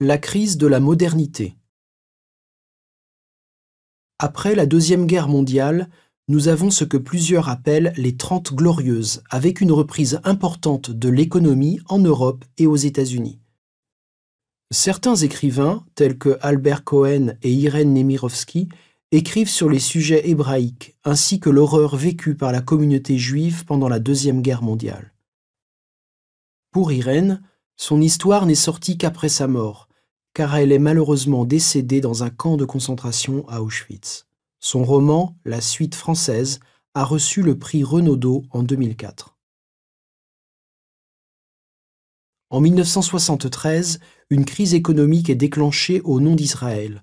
La crise de la modernité. Après la Deuxième Guerre mondiale, nous avons ce que plusieurs appellent les Trente Glorieuses, avec une reprise importante de l'économie en Europe et aux États-Unis. Certains écrivains, tels que Albert Cohen et Irène Nemirovsky, écrivent sur les sujets hébraïques, ainsi que l'horreur vécue par la communauté juive pendant la Deuxième Guerre mondiale. Pour Irène, son histoire n'est sortie qu'après sa mort, car elle est malheureusement décédée dans un camp de concentration à Auschwitz. Son roman La Suite française a reçu le prix Renaudot en 2004. En 1973, une crise économique est déclenchée au nom d'Israël.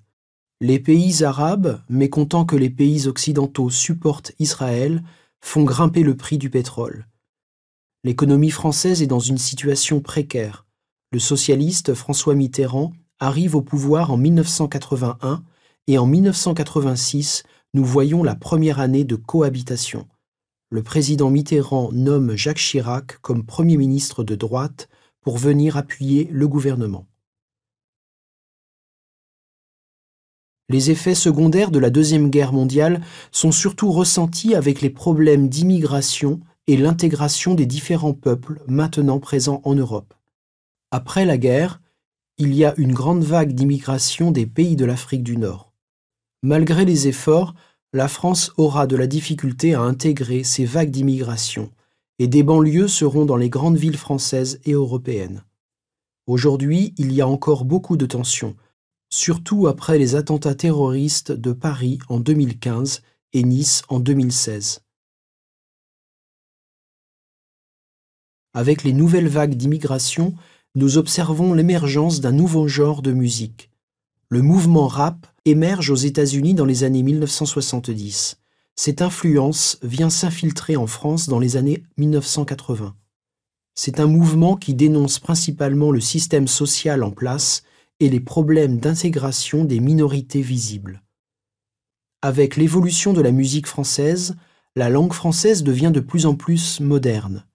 Les pays arabes, mécontents que les pays occidentaux supportent Israël, font grimper le prix du pétrole. L'économie française est dans une situation précaire. Le socialiste François Mitterrand arrive au pouvoir en 1981 et en 1986, nous voyons la première année de cohabitation. Le président Mitterrand nomme Jacques Chirac comme Premier ministre de droite pour venir appuyer le gouvernement. Les effets secondaires de la Deuxième Guerre mondiale sont surtout ressentis avec les problèmes d'immigration et l'intégration des différents peuples maintenant présents en Europe. Après la guerre, il y a une grande vague d'immigration des pays de l'Afrique du Nord. Malgré les efforts, la France aura de la difficulté à intégrer ces vagues d'immigration, et des banlieues seront dans les grandes villes françaises et européennes. Aujourd'hui, il y a encore beaucoup de tensions, surtout après les attentats terroristes de Paris en 2015 et Nice en 2016. Avec les nouvelles vagues d'immigration, nous observons l'émergence d'un nouveau genre de musique. Le mouvement rap émerge aux États-Unis dans les années 1970. Cette influence vient s'infiltrer en France dans les années 1980. C'est un mouvement qui dénonce principalement le système social en place et les problèmes d'intégration des minorités visibles. Avec l'évolution de la musique française, la langue française devient de plus en plus moderne.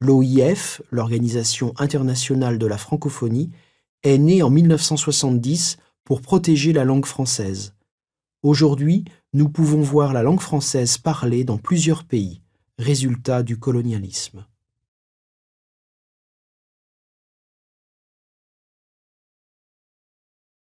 L'OIF, l'Organisation internationale de la francophonie, est née en 1970 pour protéger la langue française. Aujourd'hui, nous pouvons voir la langue française parlée dans plusieurs pays, résultat du colonialisme.